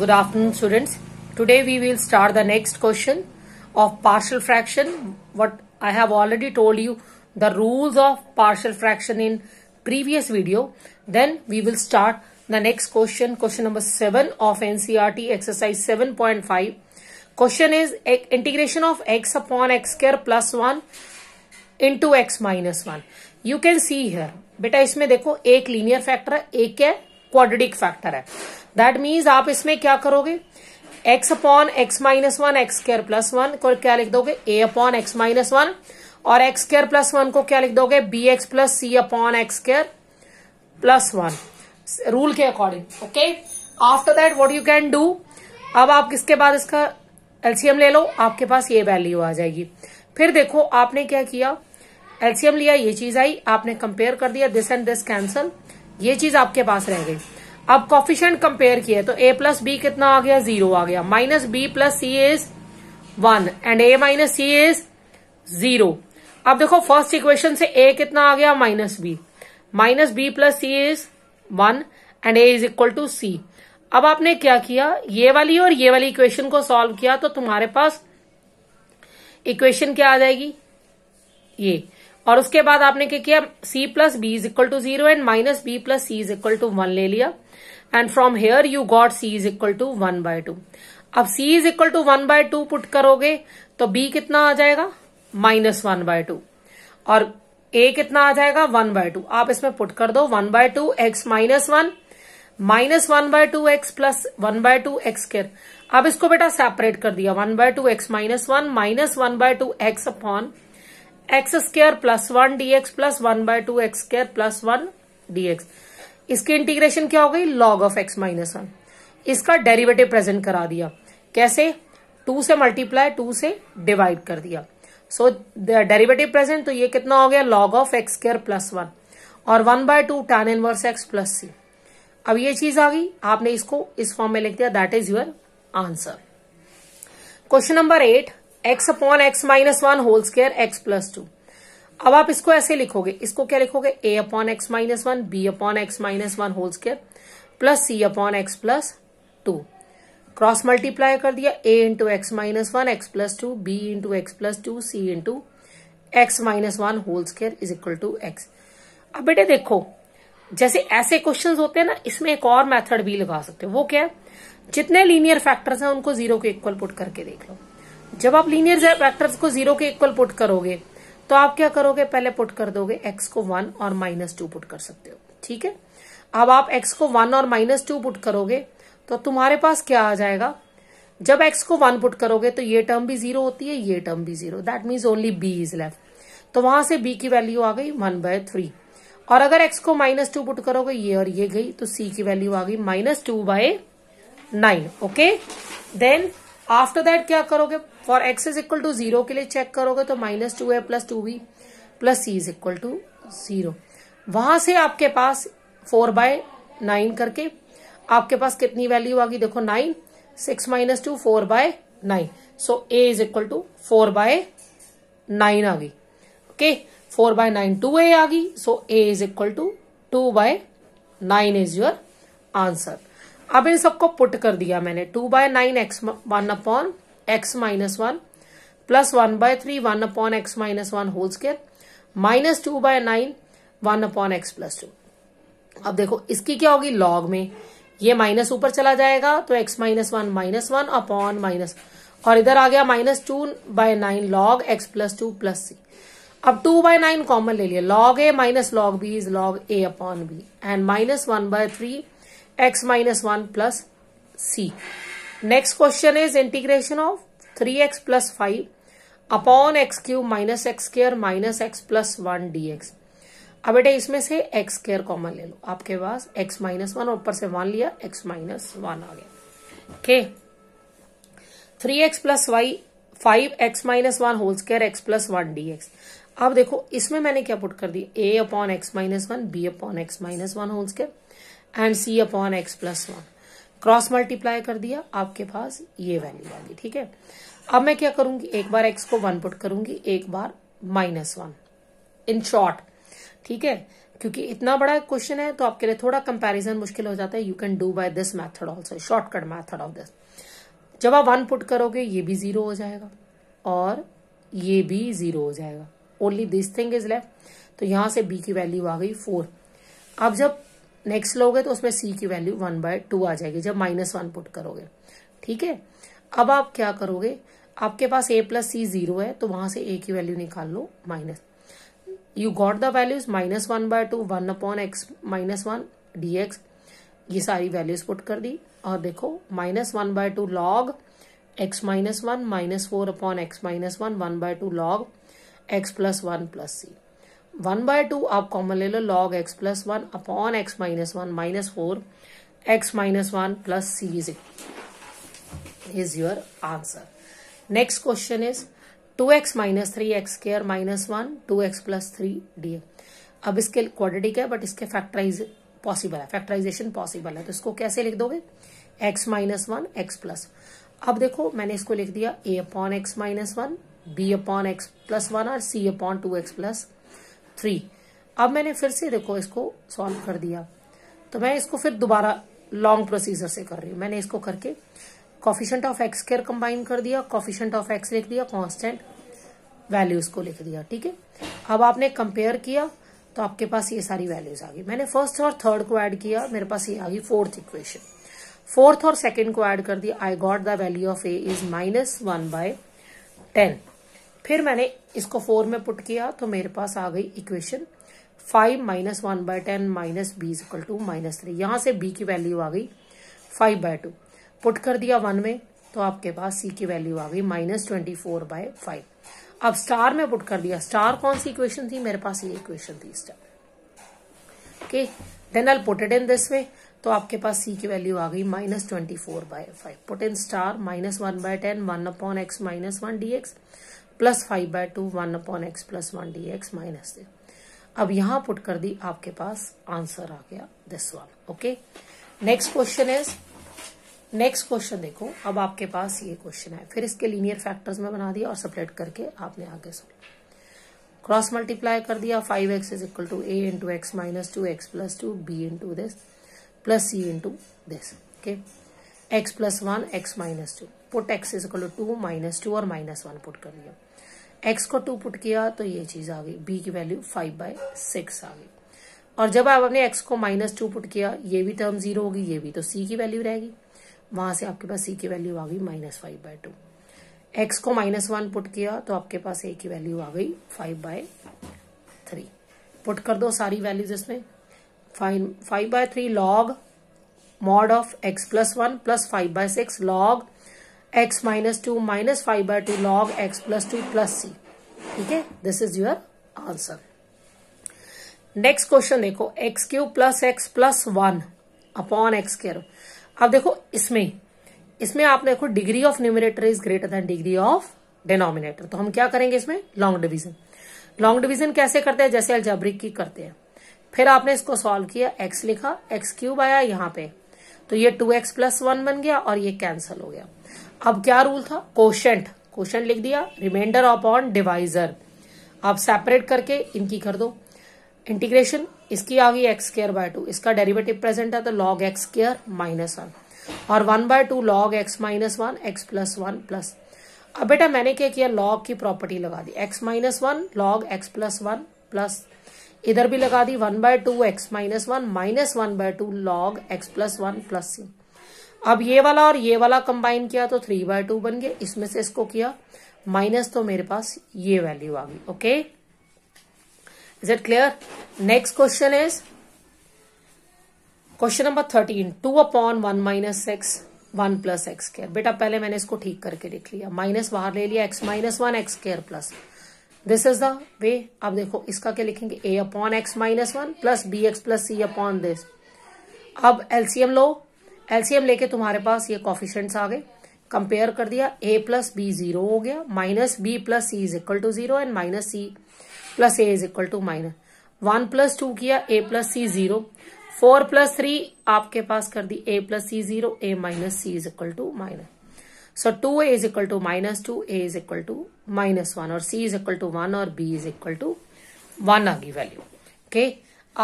Good afternoon students. Today we will start the next question of partial fraction. What I have already told you the rules of partial fraction in previous video. Then we will start the next question. Question number 7 of NCRT exercise 7.5. Question is integration of x upon x square plus 1 into x minus 1. You can see here. बेटा इसमें देखो एक linear factor है एक है quadratic factor है that means आप इसमें क्या करोगे X upon x minus one X square plus one को क्या लिख दोगे A upon x minus one और एक्स स्क्र प्लस वन को क्या लिख दोगे B x plus C upon X square plus one rule के according okay after that what you can do अब आप किसके बाद इसका एल्सियम ले लो आपके पास ये वैल्यू आ जाएगी फिर देखो आपने क्या किया एल्सियम लिया ये चीज आई आपने कंपेयर कर दिया दिस एंड दिस कैंसल ये चीज आपके पास रह गई अब कॉफिशियंट कंपेयर किया तो ए प्लस बी कितना आ गया जीरो आ गया minus B plus C is one and A minus C is zero अब देखो फर्स्ट इक्वेशन से ए कितना आ गया minus B minus B plus C is one and A is equal to C अब आपने क्या किया ये वाली और ये वाली इक्वेशन को सॉल्व किया तो तुम्हारे पास इक्वेशन क्या आ जाएगी ये और उसके बाद आपने क्या किया C plus B is equal to zero and minus B plus C is equal to one ले लिया and from here you got C is equal to one by two अब C is equal to one by two put करोगे तो B कितना आ जाएगा minus one by to और ए कितना आ जाएगा वन बाय टू आप इसमें पुट कर दो one by two x minus one minus one by two X plus one by two X square अब इसको बेटा सेपरेट कर दिया one by two x minus one minus one by two x upon X square plus one DX plus one by two X square plus one DX इसकी integration क्या हो गई log of X minus one इसका derivative present करा दिया कैसे to से multiply two से डिवाइड कर दिया सो डेरिवेटिव प्रेजेंट तो ये कितना हो गया log of x square plus one और one by two tan inverse X plus C अब ये चीज आ गई आपने इसको इस फॉर्म में लिख दिया that is your answer question number eight X upon x minus one whole square X plus two अब आप इसको ऐसे लिखोगे इसको क्या लिखोगे A upon x minus one B upon x minus one whole square plus C upon X plus two cross multiply कर दिया A into X minus one x plus two B into X plus two C into X minus one whole square is equal to X अब बेटे देखो जैसे ऐसे question होते हैं ना इसमें एक और मेथड भी लगा सकते हो वो क्या है जितने लीनियर फैक्टर्स हैं उनको जीरो के इक्वल पुट करके देख लो जब आप लीनियर फैक्टर्स को जीरो के इक्वल पुट करोगे तो आप क्या करोगे पहले पुट कर दोगे एक्स को वन और माइनस टू पुट कर सकते हो ठीक है अब आप एक्स को वन और माइनस टू पुट करोगे तो तुम्हारे पास क्या आ जाएगा जब एक्स को वन पुट करोगे तो ये टर्म भी जीरो होती है ये टर्म भी zero that means only B is left तो वहां से बी की वैल्यू आ गई वन बाय थ्री और अगर एक्स को माइनस टू पुट करोगे ये और ये गई तो सी की वैल्यू आ गई minus two by nine okay then after that क्या करोगे for X is equal to zero के लिए चेक करोगे तो minus two A plus two B plus C is equal to zero वहां से आपके पास फोर बाय नाइन करके आपके पास कितनी वैल्यू आ गई देखो nine six minus two four by nine so A is equal to four by nine आ गई okay four by nine two A आ गई so A is equal to two by nine is your answer अब इन सबको put कर दिया मैंने two by nine X one upon x minus one plus one by three one upon x minus one whole square minus two by nine one upon X plus two अब देखो इसकी क्या होगी लॉग में ये माइनस ऊपर चला जाएगा तो X minus one minus one upon minus और इधर आ गया minus two by nine log x plus two plus C अब टू बाय नाइन कॉमन ले लिया log A minus log B is log A upon B and minus one by three X minus one plus C next question is integration of three X plus five upon X cube minus X square minus X plus one D X अब बेटे इसमें से x square common ले लो आपके पास x minus one ऊपर से one लिया x minus one आ गया okay three X plus Y five X minus one whole square X plus one D X अब देखो इसमें मैंने क्या पुट कर दिया A upon x minus one B upon x minus one whole square and C upon X plus one cross multiply कर दिया आपके पास ये वैल्यू आ गई ठीक है अब मैं क्या करूंगी एक बार एक्स को वन पुट करूंगी एक बार माइनस वन इन शॉर्ट ठीक है क्योंकि इतना बड़ा क्वेश्चन है तो आपके लिए थोड़ा कंपैरिजन मुश्किल हो जाता है you can do by this method also shortcut method of this जब आप वन पुट करोगे ये भी जीरो हो जाएगा और ये भी जीरो हो जाएगा only this thing is left तो यहां से बी की वैल्यू आ गई फोर अब जब नेक्स्ट लोगे तो उसमें सी की वैल्यू वन बाय टू आ जाएगी जब माइनस वन पुट करोगे ठीक है अब आप क्या करोगे आपके पास ए प्लस सी जीरो है तो वहां से ए की वैल्यू निकाल लो minus you got the values minus one by two one upon x minus one D X ये सारी वैल्यूज पुट कर दी और देखो minus one by two log x minus one minus four upon x minus one one by two log x plus one plus C one by two आप common ले लो log x plus one upon x minus one minus four x minus one plus C is is your answer next question is two x minus three X square minus one two X plus three D अब इसके quadratic है but इसके factorize possible है factorization possible है तो इसको कैसे लिख दोगे X minus one x plus अब देखो मैंने इसको लिख दिया A upon x minus one B upon X plus one और C upon two X plus three अब मैंने फिर से देखो इसको सॉल्व कर दिया तो मैं इसको फिर दोबारा लॉन्ग प्रोसीजर से कर रही हूँ मैंने इसको करके coefficient of X square combine कर दिया कॉफिशेंट ऑफ एक्स लिख दिया कॉन्स्टेंट वैल्यूज को लिख दिया ठीक है अब आपने कंपेयर किया तो आपके पास ये सारी वैल्यूज आ गई मैंने फर्स्ट और थर्ड को ऐड किया मेरे पास ये आ गई फोर्थ इक्वेशन फोर्थ और सेकंड को ऐड कर दिया I got the value of A is minus one by ten फिर मैंने इसको फोर में पुट किया तो मेरे पास आ गई equation five minus one by ten minus B equal to minus three यहां से बी की वैल्यू आ गई फाइव बाय टू पुट कर दिया वन में तो आपके पास सी की वैल्यू आ गई minus twenty four by five अब स्टार में पुट कर दिया स्टार कौन सी इक्वेशन थी मेरे पास ये इक्वेशन थी star okay then I put it in this way तो आपके पास सी की वैल्यू आ गई minus twenty four by five put in star minus one by ten one upon x minus one D X plus five by two one upon X plus one D X minus three अब यहां put कर दी आपके पास answer आ गया this one okay next question is next question देखो अब आपके पास ये क्वेश्चन है फिर इसके लीनियर फैक्टर्स में बना दिया और सपरेट करके आपने आगे सुन क्रॉस मल्टीप्लाई कर दिया five X is equal to A into X minus two X plus two B into this plus C into this okay X plus one X minus two put X is equal to minus two और minus one put कर दिया x को to put किया तो ये चीज आ गई B की वैल्यू फाइव बाय सिक्स आ गई और जब आपने एक्स को माइनस टू पुट किया ये भी टर्म जीरो होगी ये भी तो सी की वैल्यू रहेगी वहां से आपके पास सी की वैल्यू आ गई minus five by two X को माइनस वन पुट किया तो आपके पास ए की वैल्यू आ गई फाइव बाय थ्री पुट कर दो सारी वैल्यूज इसमें fine five by three log mod of x plus one plus five by six log x minus two minus five by two log x plus two plus C ठीक है this is your answer next question देखो x cube plus x plus one upon x cube अब देखो इसमें इसमें आपने देखो degree of numerator is greater than degree of denominator तो हम क्या करेंगे इसमें लॉन्ग डिविजन लॉन्ग डिविजन कैसे करते हैं जैसे अलजेब्रिक की करते हैं फिर आपने इसको सॉल्व किया एक्स लिखा एक्स क्यूब आया यहां पर तो ये टू एक्स प्लस वन बन गया और ये कैंसल हो गया अब क्या रूल था क्वेश्चन क्वेश्चन लिख दिया रिमाइंडर अपॉन डिवाइजर अब सेपरेट करके इनकी कर दो इंटीग्रेशन इसकी आ गई एक्स स्केयर बाय टू इसका डेरिवेटिव प्रेजेंट है तो log x square minus one और one by two log x minus one x plus one plus अब बेटा मैंने क्या किया लॉग की प्रॉपर्टी लगा दी x minus one log x plus one plus इधर भी लगा दी one by two x minus one minus one by two log x plus one plus C अब ये वाला और ये वाला कंबाइन किया तो थ्री बाय टू बन गए इसमें से इसको किया माइनस तो मेरे पास ये वैल्यू आ गई okay is it clear next question is question number thirteen two upon one minus x one plus x square बेटा पहले मैंने इसको ठीक करके लिख लिया माइनस बाहर ले लिया x minus one x square plus this is the way आप देखो इसका क्या लिखेंगे A upon x minus one plus B x plus C upon this अब एलसीएम लो एलसीएम लेके तुम्हारे पास ये कॉफिशेंट आ गए कंपेयर कर दिया ए प्लस बी जीरो हो गया minus B plus C is equal to zero and minus C plus A is equal to minus one plus two किया A plus C zero four plus three आपके पास कर दी A plus C zero A minus C is equal to minus so two A is equal to minus two A is equal to minus one और C is equal to one और B is equal to one आ गई value okay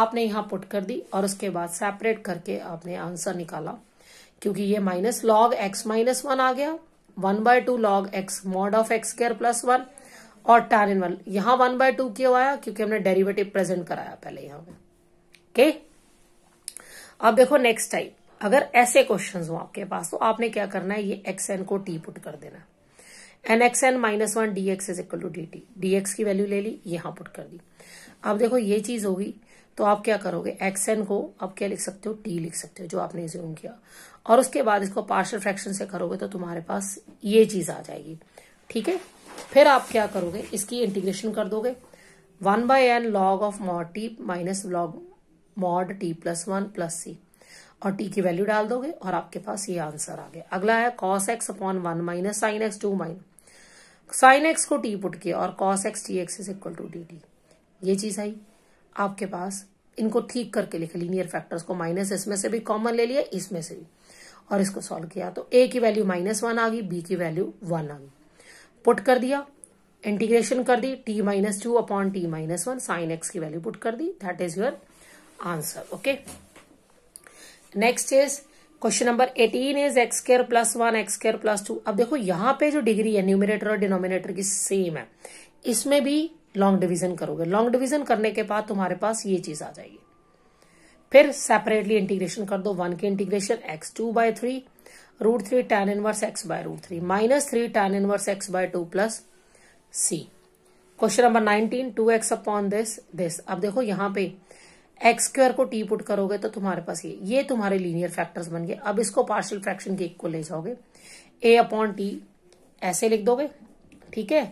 आपने यहां put कर दी और उसके बाद सेपरेट करके आपने आंसर निकाला क्योंकि ये minus log x minus one आ गया one by two log x mod of x square plus one और टेन इन वन यहां वन बाय टू क्यों आया क्योंकि हमने डेरिवेटिव प्रेजेंट कराया पहले यहां पे ओके अब देखो नेक्स्ट टाइप अगर ऐसे क्वेश्चन हो आपके पास तो आपने क्या करना है ये एक्स एन को टी पुट कर देना n x n minus one D x is equal to d t d x की वैल्यू ले ली यहां पुट कर दी अब देखो ये चीज होगी तो आप क्या करोगे एक्स एन को आप क्या लिख सकते हो टी लिख सकते हो जो आपने ज्यूम किया और उसके बाद इसको पार्शल फ्रैक्शन से करोगे तो तुम्हारे पास ये चीज आ जाएगी ठीक है फिर आप क्या करोगे इसकी इंटीग्रेशन कर दोगे one by n log of mod t minus log mod t plus one plus C और टी की वैल्यू डाल दोगे और आपके पास ये आंसर आ गया अगला है cos x upon one minus sine x two mine sine x को टी पुट किया और cos x t x is equal to d t ये चीज आई आपके पास इनको ठीक करके लिखे लीनियर फैक्टर्स को माइनस इसमें से भी कॉमन ले लिया इसमें से भी और इसको सॉल्व किया तो ए की वैल्यू माइनस वन आ गई बी की वैल्यू वन आ गई पुट कर दिया इंटीग्रेशन कर दी t minus two upon t minus one sine x की वैल्यू पुट कर दी that is your answer okay next is question number eighteen is x square plus one x square plus two अब देखो यहाँ पे जो डिग्री है numerator और डिनोमिनेटर की सेम है इसमें भी लॉन्ग डिवीजन करोगे लॉन्ग डिवीजन करने के बाद तुम्हारे पास ये चीज आ जाएगी फिर सेपरेटली इंटीग्रेशन कर दो वन के integration x two by three root three tan inverse x by root three minus three tan inverse x by two plus C question number nineteen two x upon this this अब देखो यहां पे x square को t put करोगे तो तुम्हारे पास ये ये तुम्हारे लीनियर फैक्टर्स बन गए अब इसको पार्शियल फ्रैक्शन के इक्वल ले जाओगे ए अपॉन टी ऐसे लिख दोगे ठीक है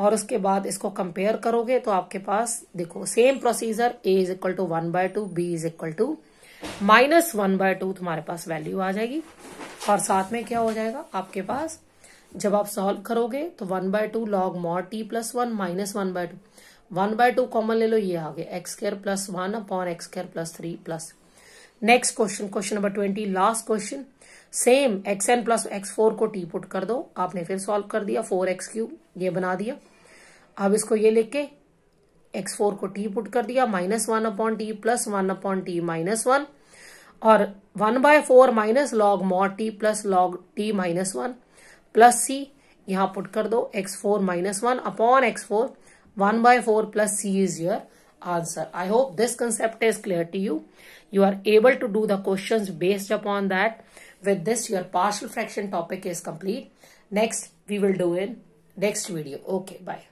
और उसके बाद इसको कंपेयर करोगे तो आपके पास देखो same procedure A is equal to one by two B is equal to minus one by two तुम्हारे पास वैल्यू आ जाएगी और साथ में क्या हो जाएगा आपके पास जब आप सॉल्व करोगे तो one by two log mod t plus one minus one by two one by two common ले लो ये आ गया x square plus one upon x square plus three plus next question question number twenty last question same x n plus x four को t put कर दो आपने फिर सॉल्व कर दिया फोर एक्स क्यूब ये बना दिया अब इसको ये लिख के एक्स फोर को टी पुट कर दिया minus one upon t plus one upon t minus one और one by four minus log mod t plus log t minus one plus C यहां पुट कर दो x four minus one upon x four 1 by 4 plus C is your answer. I hope this concept is clear to you. You are able to do the questions based upon that. With this, your partial fraction topic is complete. Next, we will do in next video. Okay, bye.